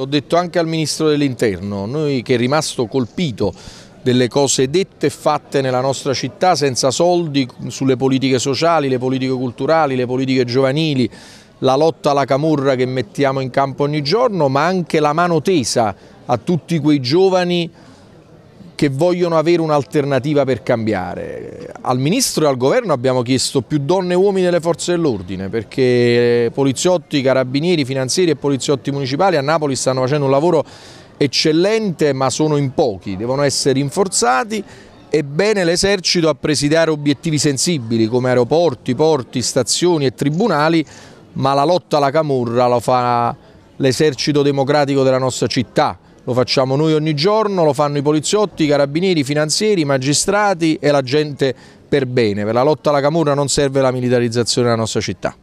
L'ho detto anche al Ministro dell'Interno, noi che è rimasto colpito delle cose dette e fatte nella nostra città senza soldi sulle politiche sociali, le politiche culturali, le politiche giovanili, la lotta alla camorra che mettiamo in campo ogni giorno, ma anche la mano tesa a tutti quei giovani che vogliono avere un'alternativa per cambiare. Al Ministro e al Governo abbiamo chiesto più donne e uomini nelle forze dell'ordine perché poliziotti, carabinieri, finanzieri e poliziotti municipali a Napoli stanno facendo un lavoro eccellente ma sono in pochi, devono essere rinforzati e bene l'esercito a presidiare obiettivi sensibili come aeroporti, porti, stazioni e tribunali ma la lotta alla camurra lo fa l'esercito democratico della nostra città lo facciamo noi ogni giorno, lo fanno i poliziotti, i carabinieri, i finanzieri, i magistrati e la gente per bene. Per la lotta alla Camurra non serve la militarizzazione della nostra città.